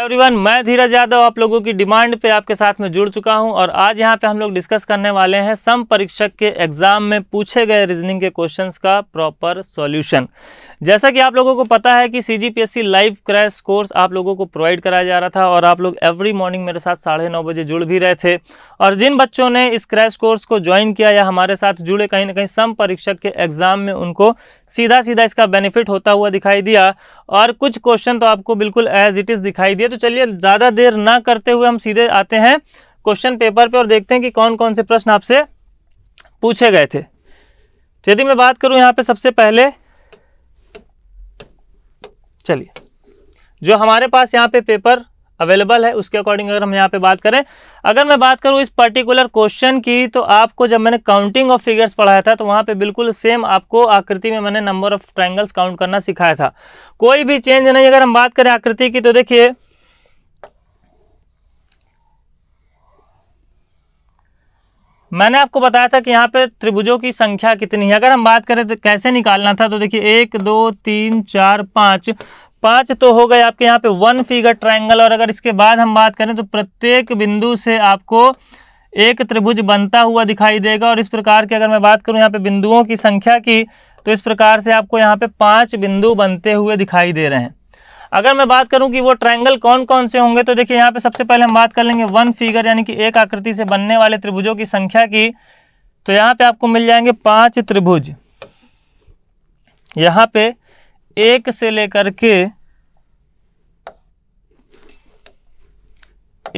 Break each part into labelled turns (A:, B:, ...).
A: hello everyone मैं धीरज यादव आप लोगों की डिमांड पे आपके साथ में जुड़ चुका हूं और आज यहां पे हम लोग डिस्कस करने वाले हैं सम परीक्षक के एग्जाम में पूछे गए रीजनिंग के क्वेश्चंस का प्रॉपर सॉल्यूशन जैसा कि आप लोगों को पता है कि सी लाइव क्रैश कोर्स आप लोगों को प्रोवाइड कराया जा रहा था और आप लोग एवरी मॉर्निंग मेरे साथ साढ़े नौ बजे जुड़ भी रहे थे और जिन बच्चों ने इस क्रैश कोर्स को ज्वाइन किया या हमारे साथ जुड़े कहीं ना कहीं सम परीक्षक के एग्जाम में उनको सीधा सीधा इसका बेनिफिट होता हुआ दिखाई दिया और कुछ क्वेश्चन तो आपको बिल्कुल एज इट इज़ दिखाई दिया तो चलिए ज़्यादा देर ना करते हुए हम सीधे आते हैं क्वेश्चन पेपर पे और देखते हैं कि कौन कौन से प्रश्न आपसे पूछे गए थे तो यदि मैं बात करूं यहाँ पे सबसे पहले चलिए जो हमारे पास यहाँ पे पेपर अवेलेबल है उसके अकॉर्डिंग अगर हम यहाँ पे बात करें अगर मैं बात करूँ इस पर्टिकुलर क्वेश्चन की तो आपको जब मैंने काउंटिंग ऑफ फिगर्स पढ़ाया था तो वहाँ पे बिल्कुल सेम आपको आकृति में मैंने नंबर ऑफ ट्रायंगल्स काउंट करना सिखाया था कोई भी चेंज नहीं अगर हम बात करें आकृति की तो देखिए मैंने आपको बताया था कि यहाँ पे त्रिभुजों की संख्या कितनी है अगर हम बात करें तो कैसे निकालना था तो देखिए एक दो तीन चार पाँच पाँच तो हो गए आपके यहाँ पे वन फिगर ट्रायंगल और अगर इसके बाद हम बात करें तो प्रत्येक बिंदु से आपको एक त्रिभुज बनता हुआ दिखाई देगा और इस प्रकार की अगर मैं बात करूँ यहाँ पे बिंदुओं की संख्या की तो इस प्रकार से आपको यहाँ पे पाँच बिंदु बनते हुए दिखाई दे रहे हैं अगर मैं बात करूं कि वो ट्रायंगल कौन कौन से होंगे तो देखिए यहाँ पे सबसे पहले हम बात कर लेंगे वन फिगर यानी कि एक आकृति से बनने वाले त्रिभुजों की संख्या की तो यहाँ पे आपको मिल जाएंगे पांच त्रिभुज यहाँ पे एक से लेकर के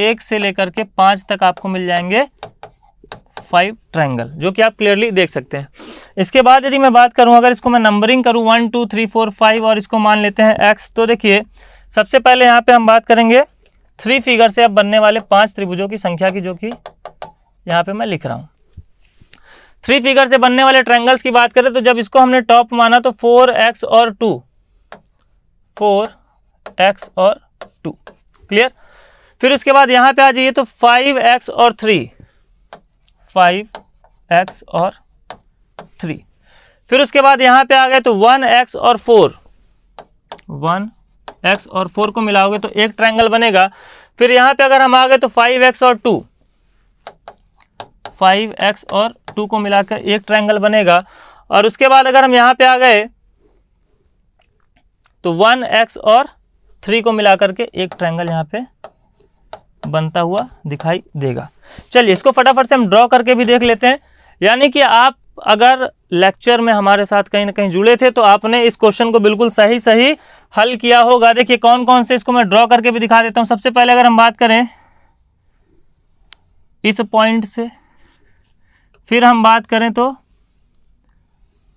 A: एक से लेकर के पांच तक आपको मिल जाएंगे फाइव ट्राइंगल जो कि आप क्लियरली देख सकते हैं इसके बाद यदि मैं बात करूं अगर इसको मैं नंबरिंग करूं one two three four five और इसको मान लेते हैं एक्स तो देखिए सबसे पहले यहाँ पे हम बात करेंगे थ्री फिगर से अब बनने वाले पांच त्रिभुजों की संख्या की जो कि यहाँ पे मैं लिख रहा हूँ थ्री फिगर से बनने वाले ट्राइंगल्स की बात करें तो जब इसको हमने टॉप माना तो फोर एक्स और टू फोर एक्स और टू क्लियर फिर उसके बाद यहाँ पे आ जाइए तो फाइव एक्स और थ्री फाइव एक्स और थ्री फिर उसके बाद यहाँ पे आ गए तो वन एक्स और फोर वन एक्स और फोर को मिलाओगे तो एक ट्राइंगल बनेगा फिर यहाँ पे अगर हम आ गए तो फाइव एक्स और टू फाइव एक्स और टू को मिलाकर एक ट्राइंगल बनेगा और उसके बाद अगर हम यहाँ पे आ गए तो वन एक्स और थ्री को मिलाकर के एक ट्राइंगल यहाँ पे बनता हुआ दिखाई देगा चलिए इसको फटाफट से हम ड्रॉ करके भी देख लेते हैं यानी कि आप अगर लेक्चर में हमारे साथ कहीं ना कहीं जुड़े थे तो आपने इस क्वेश्चन को बिल्कुल सही सही हल किया होगा देखिए कौन कौन से इसको मैं ड्रॉ करके भी दिखा देता हूँ सबसे पहले अगर हम बात करें इस पॉइंट से फिर हम बात करें तो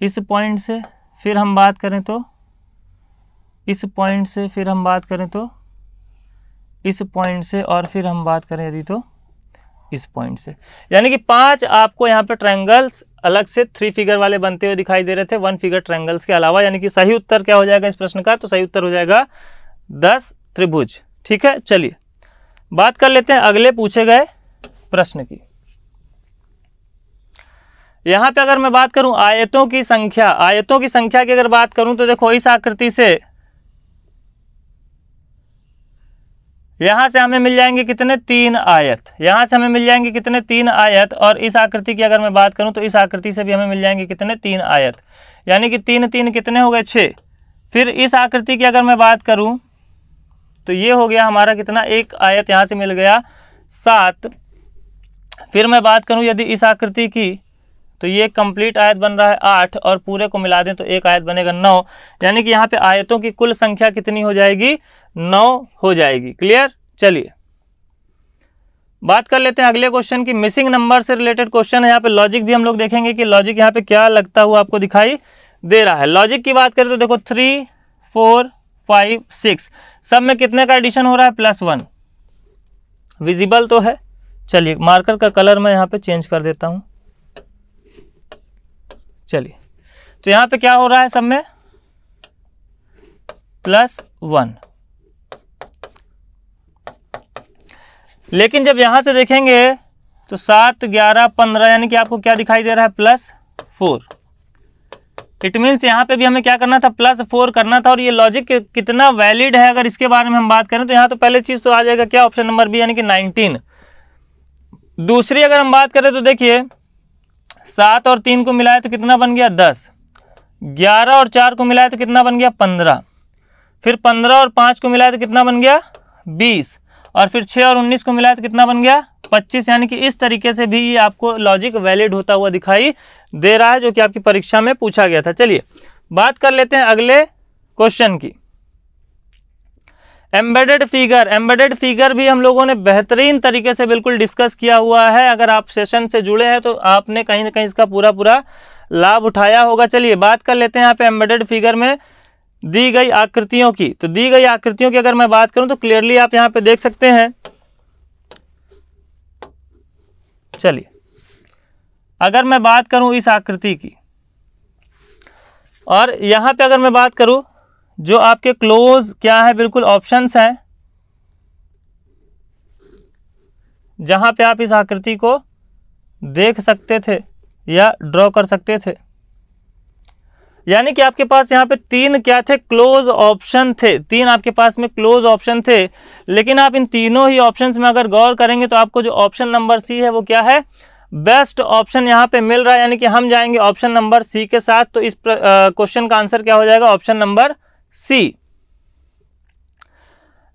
A: इस पॉइंट से फिर हम बात करें तो इस पॉइंट से फिर हम बात करें तो इस पॉइंट से और फिर हम बात करें यदि तो इस पॉइंट से यानी कि पांच आपको यहाँ पे ट्रायंगल्स अलग से थ्री फिगर वाले बनते हुए दिखाई दे रहे थे वन फिगर ट्रायंगल्स के अलावा यानी कि सही उत्तर क्या हो जाएगा इस प्रश्न का तो सही उत्तर हो जाएगा दस त्रिभुज ठीक है चलिए बात कर लेते हैं अगले पूछे गए प्रश्न की यहाँ पे अगर मैं बात करूं आयतों की संख्या आयतों की संख्या की अगर बात करूं तो देखो इस आकृति से यहाँ से हमें मिल जाएंगे कितने तीन आयत यहाँ से हमें मिल जाएंगे कितने तीन आयत और इस आकृति की अगर मैं बात करूँ तो इस आकृति से भी हमें मिल जाएंगे कितने तीन आयत यानी कि तीन तीन कितने हो गए छः फिर इस आकृति की अगर मैं बात करूँ तो ये हो गया हमारा कितना एक आयत यहाँ से मिल गया सात फिर मैं बात करूँ यदि इस आकृति की तो ये कंप्लीट आयत बन रहा है आठ और पूरे को मिला दें तो एक आयत बनेगा नौ यानी कि यहाँ पे आयतों की कुल संख्या कितनी हो जाएगी नौ हो जाएगी क्लियर चलिए बात कर लेते हैं अगले क्वेश्चन की मिसिंग नंबर से रिलेटेड क्वेश्चन है यहाँ पे लॉजिक भी हम लोग देखेंगे कि लॉजिक यहाँ पे क्या लगता हुआ आपको दिखाई दे रहा है लॉजिक की बात करें तो देखो थ्री फोर फाइव सिक्स सब में कितने का एडिशन हो रहा है प्लस वन विजिबल तो है चलिए मार्कर का कलर मैं यहाँ पे चेंज कर देता हूँ चलिए तो यहाँ पे क्या हो रहा है सब में प्लस वन लेकिन जब यहाँ से देखेंगे तो सात ग्यारह पंद्रह यानी कि आपको क्या दिखाई दे रहा है प्लस फोर इट मीन्स यहाँ पे भी हमें क्या करना था प्लस फोर करना था और ये लॉजिक कितना वैलिड है अगर इसके बारे में हम बात करें तो यहाँ तो पहले चीज़ तो आ जाएगा क्या ऑप्शन नंबर बी यानी कि नाइनटीन दूसरी अगर हम बात करें तो देखिए सात और तीन को मिलाए तो कितना बन गया दस ग्यारह और चार को मिलाए तो कितना बन गया पंद्रह फिर पंद्रह और पाँच को मिलाए तो कितना बन गया बीस और फिर छः और उन्नीस को मिलाए तो कितना बन गया पच्चीस यानी कि इस तरीके से भी ये आपको लॉजिक वैलिड होता हुआ दिखाई दे रहा है जो कि आपकी परीक्षा में पूछा गया था चलिए बात कर लेते हैं अगले क्वेश्चन की एम्बेडेड फिगर एम्बेडेड फिगर भी हम लोगों ने बेहतरीन तरीके से बिल्कुल डिस्कस किया हुआ है अगर आप सेशन से जुड़े हैं तो आपने कहीं ना कहीं इसका पूरा पूरा लाभ उठाया होगा चलिए बात कर लेते हैं यहाँ पे एम्बेडेड फिगर में दी गई आकृतियों की तो दी गई आकृतियों की अगर मैं बात करूँ तो क्लियरली आप यहाँ पे देख सकते हैं चलिए अगर मैं बात करूँ इस आकृति की और यहाँ पे अगर मैं बात करूँ जो आपके क्लोज क्या है बिल्कुल ऑप्शंस है जहां पे आप इस आकृति को देख सकते थे या ड्रॉ कर सकते थे यानी कि आपके पास यहाँ पे तीन क्या थे क्लोज ऑप्शन थे तीन आपके पास में क्लोज ऑप्शन थे लेकिन आप इन तीनों ही ऑप्शंस में अगर गौर करेंगे तो आपको जो ऑप्शन नंबर सी है वो क्या है बेस्ट ऑप्शन यहाँ पे मिल रहा है यानी कि हम जाएंगे ऑप्शन नंबर सी के साथ तो इस क्वेश्चन का आंसर क्या हो जाएगा option number C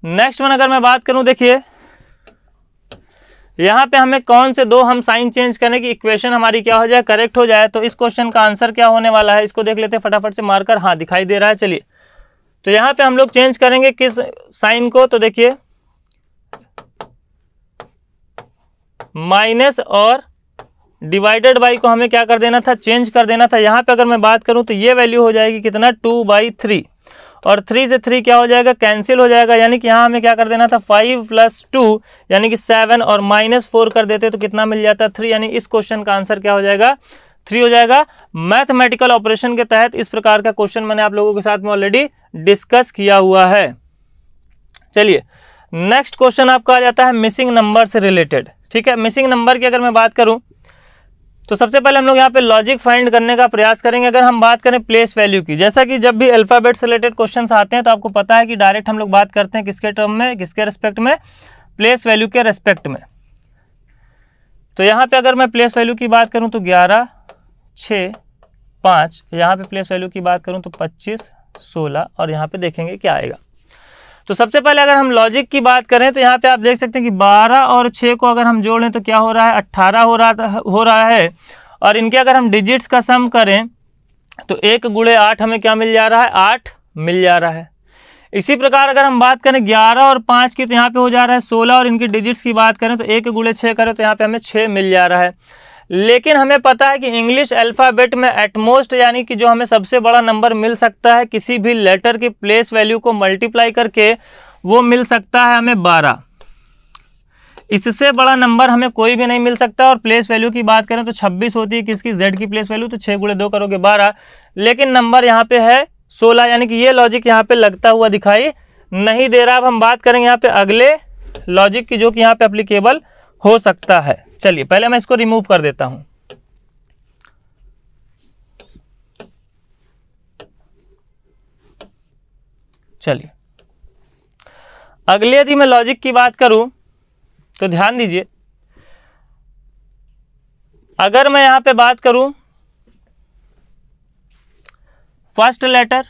A: next one अगर मैं बात करूं देखिए यहां पे हमें कौन से दो हम साइन चेंज करने की इक्वेशन हमारी क्या हो जाए करेक्ट हो जाए तो इस क्वेश्चन का आंसर क्या होने वाला है इसको देख लेते हैं फटाफट से मारकर हाँ दिखाई दे रहा है चलिए तो यहां पे हम लोग चेंज करेंगे किस साइन को तो देखिए माइनस और डिवाइडेड बाई को हमें क्या कर देना था चेंज कर देना था यहां पे अगर मैं बात करूं तो ये वैल्यू हो जाएगी कितना टू बाई थ्री और थ्री से थ्री क्या हो जाएगा कैंसिल हो जाएगा यानी कि यहाँ हमें क्या कर देना था फाइव प्लस टू यानी कि सेवन और माइनस फोर कर देते तो कितना मिल जाता थ्री यानी इस क्वेश्चन का आंसर क्या हो जाएगा थ्री हो जाएगा मैथमेटिकल ऑपरेशन के तहत इस प्रकार का क्वेश्चन मैंने आप लोगों के साथ में ऑलरेडी डिस्कस किया हुआ है चलिए नेक्स्ट क्वेश्चन आपका आ जाता है मिसिंग नंबर से रिलेटेड ठीक है मिसिंग नंबर की अगर मैं बात करूं तो सबसे पहले हम लोग यहाँ पे लॉजिक फाइंड करने का प्रयास करेंगे अगर हम बात करें प्लेस वैल्यू की जैसा कि जब भी अल्फ़ाबेट से रिलेटेड क्वेश्चन आते हैं तो आपको पता है कि डायरेक्ट हम लोग बात करते हैं किसके टर्म में किसके रेस्पेक्ट में प्लेस वैल्यू के रेस्पेक्ट में तो यहाँ पे अगर मैं प्लेस वैल्यू की बात करूँ तो ग्यारह छः पाँच यहाँ पे प्लेस वैल्यू की बात करूँ तो पच्चीस सोलह और यहाँ पे देखेंगे क्या आएगा तो सबसे पहले अगर हम लॉजिक की बात करें तो यहाँ पे आप देख सकते हैं कि 12 और 6 को अगर हम जोड़ लें तो क्या हो रहा है 18 हो रहा हो रहा है और इनके अगर हम डिजिट्स का सम करें तो एक गुड़े आठ हमें क्या मिल जा रहा है आठ मिल जा रहा है इसी प्रकार अगर हम बात करें ग्यारह और पाँच की तो यहाँ पर हो जा रहा है सोलह और इनकी डिजिट्स की बात करें तो एक गुड़े छः करें तो यहाँ पर हमें छः मिल जा रहा है लेकिन हमें पता है कि इंग्लिश अल्फ़ाबेट में एटमोस्ट यानी कि जो हमें सबसे बड़ा नंबर मिल सकता है किसी भी लेटर की प्लेस वैल्यू को मल्टीप्लाई करके वो मिल सकता है हमें बारह इससे बड़ा नंबर हमें कोई भी नहीं मिल सकता और प्लेस वैल्यू की बात करें तो छब्बीस होती है किसकी जेड की प्लेस वैल्यू तो छः गुड़े दो करोगे बारह लेकिन नंबर यहाँ पे है सोलह यानी कि ये लॉजिक यहाँ पे लगता हुआ दिखाई नहीं दे रहा अब हम बात करेंगे यहाँ पे अगले लॉजिक की जो कि यहाँ पे अप्लीकेबल हो सकता है चलिए पहले मैं इसको रिमूव कर देता हूं चलिए अगले यदि मैं लॉजिक की बात करूं तो ध्यान दीजिए अगर मैं यहां पे बात करूं फर्स्ट लेटर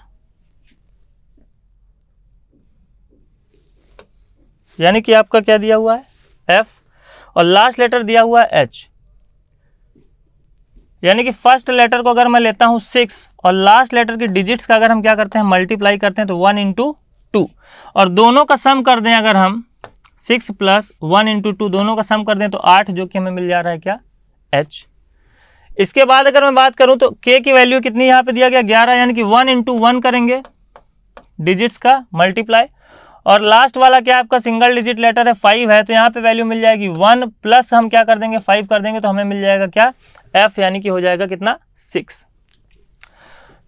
A: यानी कि आपका क्या दिया हुआ है एफ और लास्ट लेटर दिया हुआ है एच यानी कि फर्स्ट लेटर को अगर मैं लेता हूं सिक्स और लास्ट लेटर की डिजिट्स का अगर हम क्या करते हैं मल्टीप्लाई करते हैं तो वन इंटू टू और दोनों का सम कर दें अगर हम six plus one into two दोनों का सम कर दें तो आठ जो कि हमें मिल जा रहा है क्या एच इसके बाद अगर मैं बात करूं तो के की वैल्यू कितनी यहां पे दिया गया ग्यारह यानी कि वन इंटू वन करेंगे डिजिट्स का मल्टीप्लाई और लास्ट वाला क्या आपका सिंगल डिजिट लेटर है फाइव है तो यहाँ पे वैल्यू मिल जाएगी वन प्लस हम क्या कर देंगे फाइव कर देंगे तो हमें मिल जाएगा क्या एफ यानी कि हो जाएगा कितना सिक्स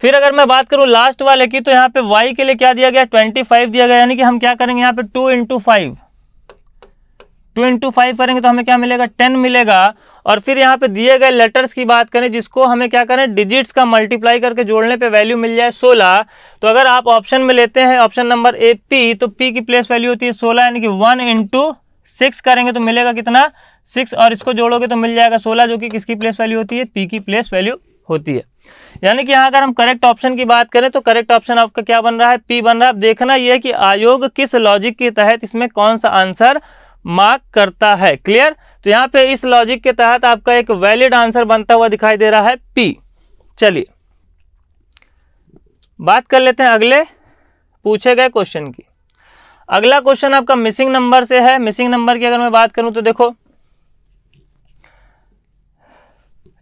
A: फिर अगर मैं बात करूँ लास्ट वाले की तो यहाँ पे वाई के लिए क्या दिया गया ट्वेंटी फाइव दिया गया यानी कि हम क्या करेंगे यहाँ पे two into five two into five करेंगे तो हमें क्या मिलेगा टेन मिलेगा और फिर यहाँ पे दिए गए लेटर्स की बात करें जिसको हमें क्या करें डिजिट्स का मल्टीप्लाई करके जोड़ने पे वैल्यू मिल जाए सोलह तो अगर आप ऑप्शन में लेते हैं ऑप्शन नंबर ए पी तो पी की प्लेस वैल्यू होती है सोलह यानी कि वन इंटू सिक्स करेंगे तो मिलेगा कितना सिक्स और इसको जोड़ोगे तो मिल जाएगा सोलह जो कि किसकी प्लेस वैल्यू होती है पी की प्लेस वैल्यू होती है यानी कि यहाँ अगर हम करेक्ट ऑप्शन की बात करें तो करेक्ट ऑप्शन आपका क्या बन रहा है पी बन रहा है देखना यह कि आयोग किस लॉजिक के तहत इसमें कौन सा आंसर मार्क करता है क्लियर तो यहाँ पे इस लॉजिक के तहत आपका एक वैलिड आंसर बनता हुआ दिखाई दे रहा है पी चलिए बात कर लेते हैं अगले पूछे गए क्वेश्चन की अगला क्वेश्चन आपका मिसिंग नंबर से है मिसिंग नंबर की अगर मैं बात करूं तो देखो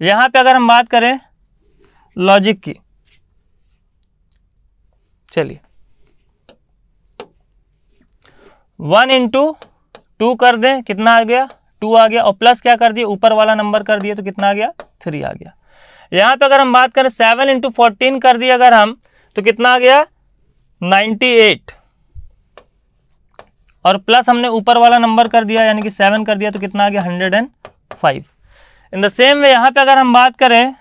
A: यहां पे अगर हम बात करें लॉजिक की चलिए वन इंटू टू कर दें कितना आ गया टू आ गया और प्लस क्या कर दिए ऊपर वाला नंबर कर दिए तो कितना आ गया थ्री आ गया यहाँ पे अगर हम बात करें सेवन इंटू फोर्टीन कर दिए अगर हम तो कितना आ गया नाइन्टी एट और प्लस हमने ऊपर वाला नंबर कर दिया यानी कि सेवन कर दिया तो कितना आ गया hundred and five in the same way यहाँ पे अगर हम बात करें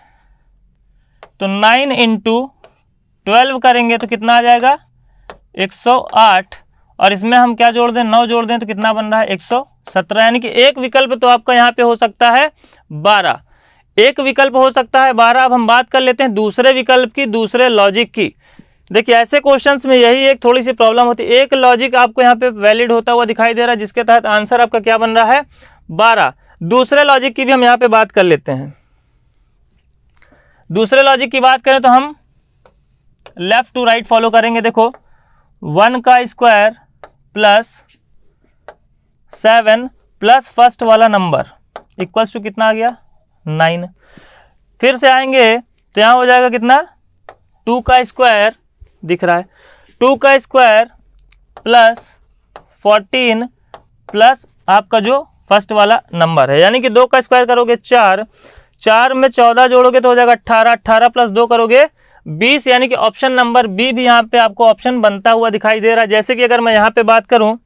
A: तो नाइन इंटू ट्वेल्व करेंगे तो कितना आ जाएगा एक सौ आठ और इसमें हम क्या जोड़ दें नौ जोड़ दें तो कितना बन रहा है एक सौ सत्रह यानी कि एक विकल्प तो आपका यहाँ पे हो सकता है बारह एक विकल्प हो सकता है बारह अब हम बात कर लेते हैं दूसरे विकल्प की दूसरे लॉजिक की देखिए ऐसे क्वेश्चंस में यही एक थोड़ी सी प्रॉब्लम होती है एक लॉजिक आपको यहाँ पे वैलिड होता हुआ दिखाई दे रहा है जिसके तहत आंसर आपका क्या बन रहा है बारह दूसरे लॉजिक की भी हम यहाँ पे बात कर लेते हैं दूसरे लॉजिक की बात करें तो हम लेफ़्ट टू राइट फॉलो करेंगे देखो वन का square plus seven plus first वाला नंबर इक्वल्स टू कितना आ गया नाइन फिर से आएंगे तो यहाँ हो जाएगा कितना टू का स्क्वायर दिख रहा है टू का स्क्वायर प्लस फोर्टीन प्लस आपका जो फर्स्ट वाला नंबर है यानी कि दो का स्क्वायर करोगे चार चार में चौदह जोड़ोगे तो हो जाएगा अट्ठारह अट्ठारह प्लस दो करोगे बीस यानी कि ऑप्शन नंबर बी भी यहाँ पे आपको ऑप्शन बनता हुआ दिखाई दे रहा है जैसे कि अगर मैं यहाँ पे बात करूँ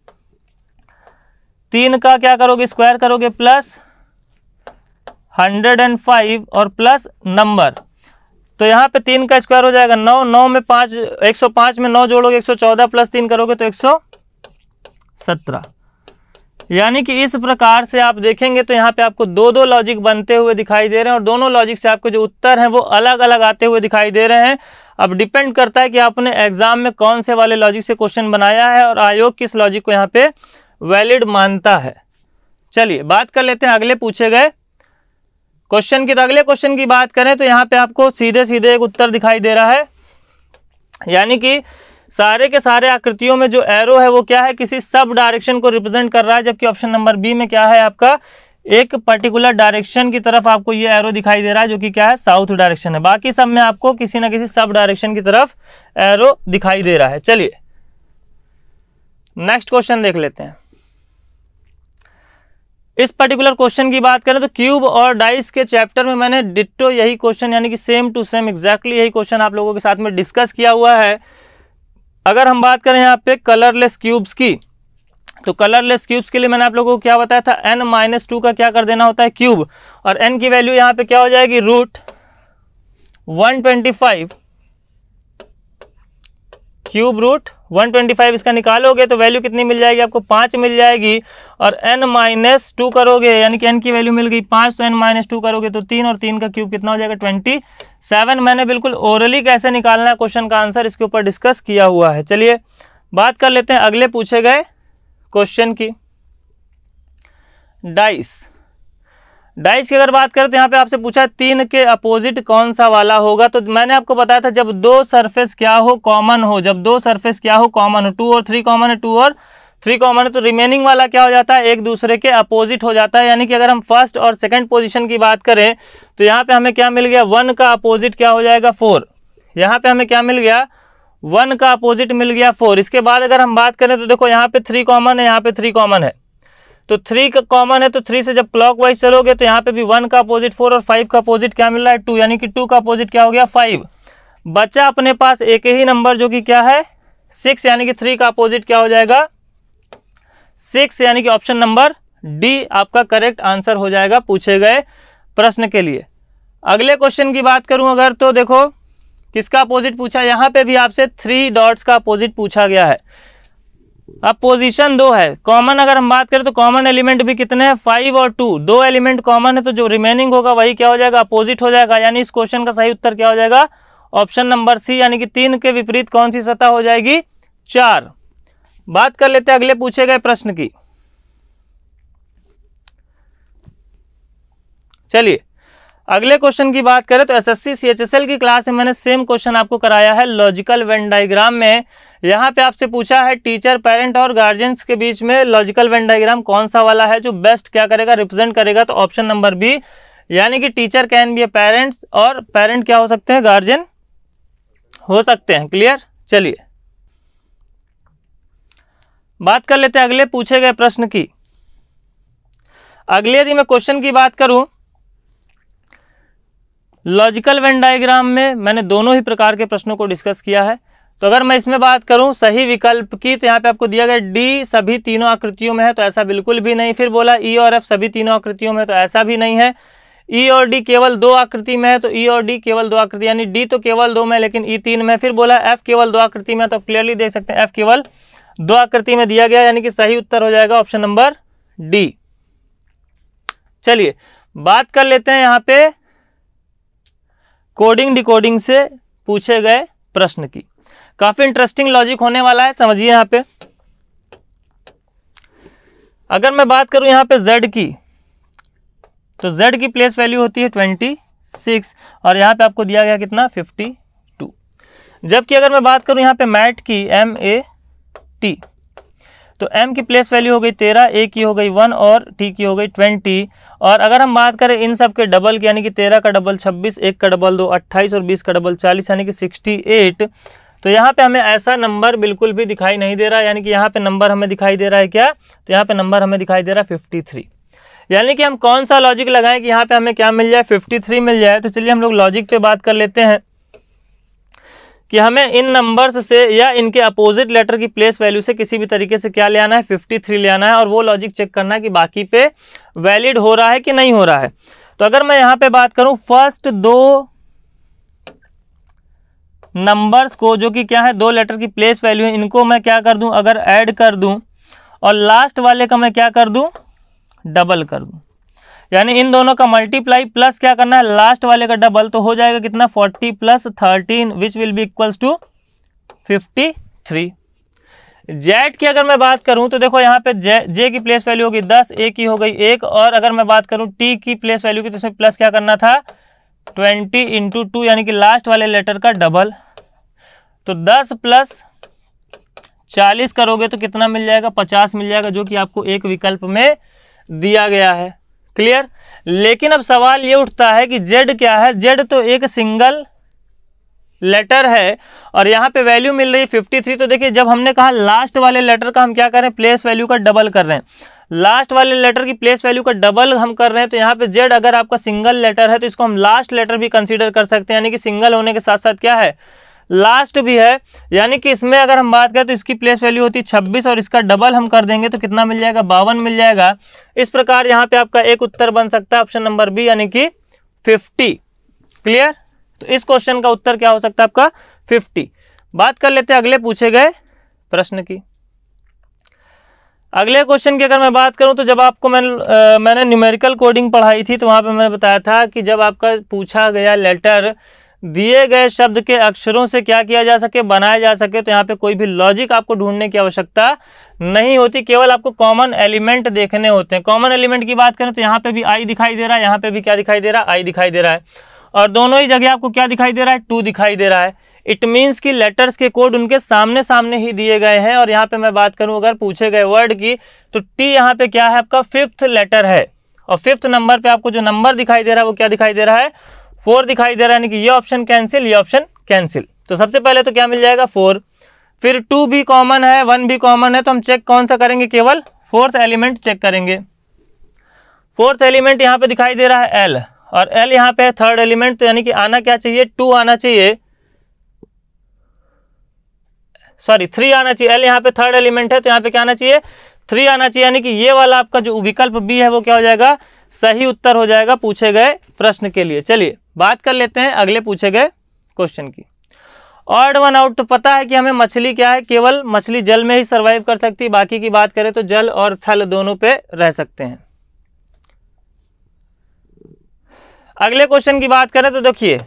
A: तीन का क्या करोगे स्क्वायर करोगे प्लस हंड्रेड एंड फाइव और प्लस नंबर तो यहाँ पे तीन का स्क्वायर हो जाएगा नौ नौ में पाँच एक सौ पाँच में नौ जोड़ोगे एक सौ चौदह प्लस तीन करोगे तो एक सौ सत्रह यानी कि इस प्रकार से आप देखेंगे तो यहाँ पे आपको दो दो लॉजिक बनते हुए दिखाई दे रहे हैं और दोनों लॉजिक से आपको जो उत्तर हैं वो अलग अलग आते हुए दिखाई दे रहे हैं अब डिपेंड करता है कि आपने एग्जाम में कौन से वाले लॉजिक से क्वेश्चन बनाया है और आयोग किस लॉजिक को यहाँ पे वैलिड मानता है चलिए बात कर लेते हैं अगले पूछे गए क्वेश्चन की तो अगले क्वेश्चन की बात करें तो यहाँ पे आपको सीधे सीधे एक उत्तर दिखाई दे रहा है यानी कि सारे के सारे आकृतियों में जो एरो है वो क्या है किसी सब डायरेक्शन को रिप्रेजेंट कर रहा है जबकि ऑप्शन नंबर बी में क्या है आपका एक पर्टिकुलर डायरेक्शन की तरफ आपको ये एरो दिखाई दे रहा है जो कि क्या है साउथ डायरेक्शन है बाकी सब में आपको किसी ना किसी सब डायरेक्शन की तरफ एरो दिखाई दे रहा है चलिए नेक्स्ट क्वेश्चन देख लेते हैं इस पर्टिकुलर क्वेश्चन की बात करें तो क्यूब और डाइस के चैप्टर में मैंने डिट्टो यही क्वेश्चन यानी कि सेम टू सेम एग्जैक्टली यही क्वेश्चन आप लोगों के साथ में डिस्कस किया हुआ है अगर हम बात करें यहाँ पे कलरलेस क्यूब्स की तो कलरलेस क्यूब्स के लिए मैंने आप लोगों को क्या बताया था एन माइनस टू का क्या कर देना होता है क्यूब और एन की वैल्यू यहाँ पे क्या हो जाएगी root one twenty five cube root 125 इसका निकालोगे तो वैल्यू कितनी मिल जाएगी आपको पाँच मिल जाएगी और n माइनस टू करोगे यानी कि n की वैल्यू मिल गई पाँच तो n माइनस टू करोगे तो तीन और तीन का क्यूब कितना हो जाएगा ट्वेंटी सेवन मैंने बिल्कुल ओरली कैसे निकालना है क्वेश्चन का आंसर इसके ऊपर डिस्कस किया हुआ है चलिए बात कर लेते हैं अगले पूछे गए क्वेश्चन की डाइस डाइस की अगर बात करें तो यहाँ पे आपसे पूछा तीन के अपोजिट कौन सा वाला होगा तो मैंने आपको बताया था जब दो सरफेस क्या हो कॉमन हो जब दो सरफेस क्या हो कॉमन हो टू और थ्री कॉमन है टू और थ्री कॉमन है तो रिमेनिंग वाला क्या हो जाता है एक दूसरे के अपोजिट हो जाता है यानी कि अगर हम फर्स्ट और सेकेंड पोजिशन की बात करें तो यहाँ पर हमें क्या मिल गया वन का अपोजिट क्या हो जाएगा फोर यहाँ पर हमें क्या मिल गया वन का अपोजिट मिल गया फोर इसके बाद अगर हम बात करें तो देखो यहाँ पे थ्री कॉमन है यहाँ पे थ्री कॉमन है तो थ्री का कॉमन है तो थ्री से जब क्लॉक वाइज चलोगे तो यहाँ पे भी वन का अपोजिट फोर और फाइव का अपोजिट क्या मिल रहा है टू यानी कि टू का अपोजिट क्या हो गया फाइव बच्चा अपने पास एक ही नंबर जो कि क्या है सिक्स यानी कि थ्री का अपोजिट क्या हो जाएगा सिक्स यानी कि ऑप्शन नंबर डी आपका करेक्ट आंसर हो जाएगा पूछे गए प्रश्न के लिए अगले क्वेश्चन की बात करूं अगर तो देखो किसका अपोजिट पूछा यहाँ पे भी आपसे थ्री डॉट्स का अपोजिट पूछा गया है अब पोजीशन दो है कॉमन अगर हम बात करें तो कॉमन एलिमेंट भी कितने हैं फाइव और टू दो एलिमेंट कॉमन है तो जो रिमेनिंग होगा वही क्या हो जाएगा अपोजिट हो जाएगा यानी इस क्वेश्चन का सही उत्तर क्या हो जाएगा ऑप्शन नंबर सी यानी कि तीन के विपरीत कौन सी सतह हो जाएगी चार बात कर लेते हैं अगले पूछे गए प्रश्न की चलिए अगले क्वेश्चन की बात करें तो एसएससी सीएचएसएल की क्लास में मैंने सेम क्वेश्चन आपको कराया है लॉजिकल वेन डायग्राम में यहाँ पे आपसे पूछा है टीचर पेरेंट और गार्जियंस के बीच में लॉजिकल वेन डायग्राम कौन सा वाला है जो बेस्ट क्या करेगा रिप्रेजेंट करेगा तो ऑप्शन नंबर बी यानी कि teacher can be a parents और पेरेंट क्या हो सकते हैं गार्जियन हो सकते हैं क्लियर चलिए बात कर लेते हैं अगले पूछे गए प्रश्न की अगले यदि मैं क्वेश्चन की बात करूं लॉजिकल वेन डायग्राम में मैंने दोनों ही प्रकार के प्रश्नों को डिस्कस किया है तो अगर मैं इसमें बात करूं सही विकल्प की तो यहाँ पे आपको दिया गया डी सभी तीनों आकृतियों में है तो ऐसा बिल्कुल भी नहीं फिर बोला ई e और एफ सभी तीनों आकृतियों में तो ऐसा भी नहीं है ई e और डी केवल दो आकृति में है तो ई e और डी केवल दो आकृति यानी डी तो केवल दो में लेकिन ई e तीन में फिर बोला एफ केवल दो आकृति में तो क्लियरली देख सकते हैं एफ केवल दो आकृति में दिया गया यानी कि सही उत्तर हो जाएगा ऑप्शन नंबर डी चलिए बात कर लेते हैं यहाँ पे कोडिंग डिकोडिंग से पूछे गए प्रश्न की काफ़ी इंटरेस्टिंग लॉजिक होने वाला है समझिए यहाँ पे अगर मैं बात करूं यहां पे जेड की तो जेड की प्लेस वैल्यू होती है ट्वेंटी सिक्स और यहां पे आपको दिया गया कितना फिफ्टी टू जबकि अगर मैं बात करूं यहाँ पे मैट की एम ए टी तो m की प्लेस वैल्यू हो गई तेरह ए की हो गई वन और टी की हो गई ट्वेंटी और अगर हम बात करें इन सब के डबल की यानी कि तेरह का डबल छब्बीस एक का डबल दो अट्ठाईस और बीस का डबल चालीस यानी कि सिक्सटी एट तो यहाँ पे हमें ऐसा नंबर बिल्कुल भी दिखाई नहीं दे रहा यानी कि यहाँ पे नंबर हमें दिखाई दे रहा है क्या तो यहाँ पे नंबर हमें दिखाई दे रहा है फिफ्टी थ्री यानी कि हम कौन सा लॉजिक लगाएं कि यहाँ पे हमें क्या मिल जाए फिफ्टी थ्री मिल जाए तो चलिए हम लोग लॉजिक पे बात कर लेते हैं कि हमें इन नंबर्स से या इनके अपोजिट लेटर की प्लेस वैल्यू से किसी भी तरीके से क्या ले आना है 53 ले आना है और वो लॉजिक चेक करना है कि बाकी पे वैलिड हो रहा है कि नहीं हो रहा है तो अगर मैं यहाँ पे बात करूँ फर्स्ट दो नंबर्स को जो कि क्या है दो लेटर की प्लेस वैल्यू है इनको मैं क्या कर दूँ अगर ऐड कर दूँ और लास्ट वाले का मैं क्या कर दूँ डबल कर दूँ यानी इन दोनों का मल्टीप्लाई प्लस क्या करना है लास्ट वाले का डबल तो हो जाएगा कितना forty plus thirteen which will be equals to fifty three Z की अगर मैं बात करूं तो देखो यहाँ पे जे जे की प्लेस वैल्यू होगी दस ए की हो गई एक और अगर मैं बात करूं टी की प्लेस वैल्यू की तो इसमें प्लस क्या करना था ट्वेंटी इंटू टू यानी कि लास्ट वाले लेटर का डबल तो दस प्लस चालीस करोगे तो कितना मिल जाएगा पचास मिल जाएगा जो कि आपको एक विकल्प में दिया गया है क्लियर लेकिन अब सवाल ये उठता है कि जेड क्या है जेड तो एक सिंगल लेटर है और यहाँ पे वैल्यू मिल रही है फिफ्टी थ्री तो देखिए जब हमने कहा लास्ट वाले लेटर का हम क्या कर रहे हैं प्लेस वैल्यू का डबल कर रहे हैं लास्ट वाले लेटर की प्लेस वैल्यू का डबल हम कर रहे हैं तो यहाँ पे जेड अगर आपका सिंगल लेटर है तो इसको हम लास्ट लेटर भी कंसीडर कर सकते हैं यानी कि सिंगल होने के साथ साथ क्या है लास्ट भी है यानी कि इसमें अगर हम बात करें तो इसकी प्लेस वैल्यू होती है छब्बीस और इसका डबल हम कर देंगे तो कितना मिल जाएगा बावन मिल जाएगा इस प्रकार यहाँ पे आपका एक उत्तर बन सकता है ऑप्शन नंबर बी यानी कि फिफ्टी क्लियर तो इस क्वेश्चन का उत्तर क्या हो सकता है आपका फिफ्टी बात कर लेते हैं अगले पूछे गए प्रश्न की अगले क्वेश्चन की अगर मैं बात करूं तो जब आपको मैं आ, मैंने न्यूमेरिकल कोडिंग पढ़ाई थी तो वहां पे मैंने बताया था कि जब आपका पूछा गया लेटर दिए गए शब्द के अक्षरों से क्या किया जा सके बनाया जा सके तो यहाँ पे कोई भी लॉजिक आपको ढूंढने की आवश्यकता नहीं होती केवल आपको कॉमन एलिमेंट देखने होते हैं कॉमन एलिमेंट की बात करें तो यहाँ पे भी आई दिखाई दे रहा है यहाँ पे भी क्या दिखाई दे रहा है आई दिखाई दे रहा है और दोनों ही जगह आपको क्या दिखाई दे रहा है टू दिखाई दे रहा है इट मीन्स कि लेटर्स के कोड उनके सामने सामने ही दिए गए हैं और यहाँ पे मैं बात करूँ अगर पूछे गए वर्ड की तो टी यहाँ पे क्या है आपका फिफ्थ लेटर है और फिफ्थ नंबर पे आपको जो नंबर दिखाई दे रहा है वो क्या दिखाई दे रहा है फोर दिखाई दे रहा है यानी कि ये ऑप्शन कैंसिल ये ऑप्शन कैंसिल तो सबसे पहले तो क्या मिल जाएगा फोर फिर टू भी कॉमन है वन भी कॉमन है तो हम चेक कौन सा करेंगे केवल फोर्थ एलिमेंट चेक करेंगे फोर्थ एलिमेंट यहाँ पे दिखाई दे रहा है एल और एल यहाँ पे है थर्ड एलिमेंट तो यानी कि आना क्या चाहिए टू आना चाहिए सॉरी थ्री आना चाहिए एल यहाँ पे थर्ड एलिमेंट है तो यहाँ पे क्या आना चाहिए थ्री आना चाहिए यानी कि ये वाला आपका जो विकल्प बी है वो क्या हो जाएगा सही उत्तर हो जाएगा पूछे गए प्रश्न के लिए चलिए बात कर लेते हैं अगले पूछे गए क्वेश्चन की ऑर्ड वन आउट तो पता है कि हमें मछली क्या है केवल मछली जल में ही सर्वाइव कर सकती है बाकी की बात करें तो जल और थल दोनों पे रह सकते हैं अगले क्वेश्चन की बात करें तो देखिए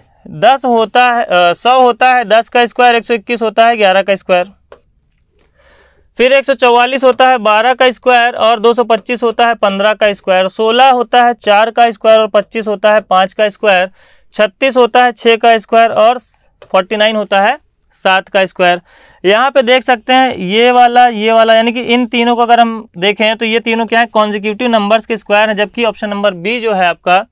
A: दस होता है सौ होता है दस का स्क्वायर एक सौ इक्कीस होता है ग्यारह का स्क्वायर फिर एक सौ चौवालीस होता है बारह का स्क्वायर और दो सौ पच्चीस होता है पंद्रह का स्क्वायर सोलह होता है चार का स्क्वायर और पच्चीस होता है पाँच का स्क्वायर छत्तीस होता है छः का स्क्वायर और फोर्टी नाइन होता है सात का स्क्वायर यहाँ पे देख सकते हैं ये वाला ये वाला यानी कि इन तीनों को अगर हम देखें तो ये तीनों क्या है कॉन्जिक्यूटिव नंबर्स के स्क्वायर हैं जबकि ऑप्शन नंबर बी जो है आपका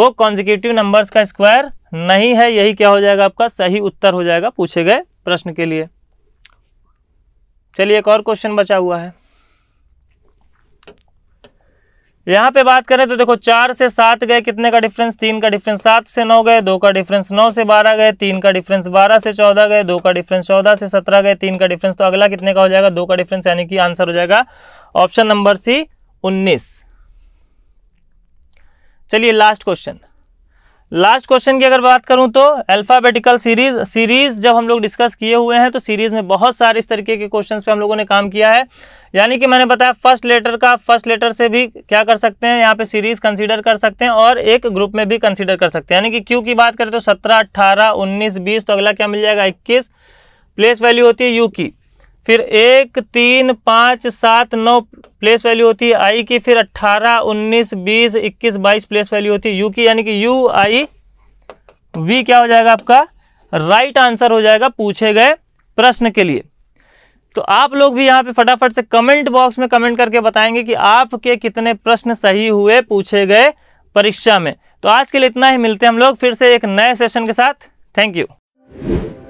A: वो कॉन्जिक्यूटिव नंबर्स का स्क्वायर नहीं है यही क्या हो जाएगा आपका सही उत्तर हो जाएगा पूछे गए प्रश्न के लिए चलिए एक और क्वेश्चन बचा हुआ है यहाँ पे बात करें तो देखो चार से सात गए कितने का डिफरेंस तीन का डिफरेंस सात से नौ गए दो का डिफरेंस नौ से बारह गए तीन का डिफरेंस बारह से चौदह गए दो का डिफरेंस चौदह से सत्रह गए तीन का डिफरेंस तो अगला कितने का हो जाएगा दो का डिफरेंस यानी कि आंसर हो जाएगा ऑप्शन नंबर सी उन्नीस चलिए लास्ट क्वेश्चन लास्ट क्वेश्चन की अगर बात करूं तो अल्फ़ाबेटिकल सीरीज सीरीज जब हम लोग डिस्कस किए हुए हैं तो सीरीज में बहुत सारे इस तरीके के क्वेश्चंस पे हम लोगों ने काम किया है यानी कि मैंने बताया फर्स्ट लेटर का फर्स्ट लेटर से भी क्या कर सकते हैं यहाँ पे सीरीज कंसीडर कर सकते हैं और एक ग्रुप में भी कंसीडर कर सकते हैं यानी कि क्यू की बात करें तो सत्रह अट्ठारह उन्नीस बीस तो अगला क्या मिल जाएगा इक्कीस प्लेस वैल्यू होती है यू की फिर एक तीन पाँच सात नौ प्लेस वैल्यू होती है आई की फिर अट्ठारह उन्नीस बीस इक्कीस बाईस प्लेस वैल्यू होती है यू की यानी कि यू आई वी क्या हो जाएगा आपका राइट right आंसर हो जाएगा पूछे गए प्रश्न के लिए तो आप लोग भी यहाँ पे फटाफट से कमेंट बॉक्स में कमेंट करके बताएंगे कि आपके कितने प्रश्न सही हुए पूछे गए परीक्षा में तो आज के लिए इतना ही मिलते हैं हम लोग फिर से एक नए सेशन के साथ थैंक यू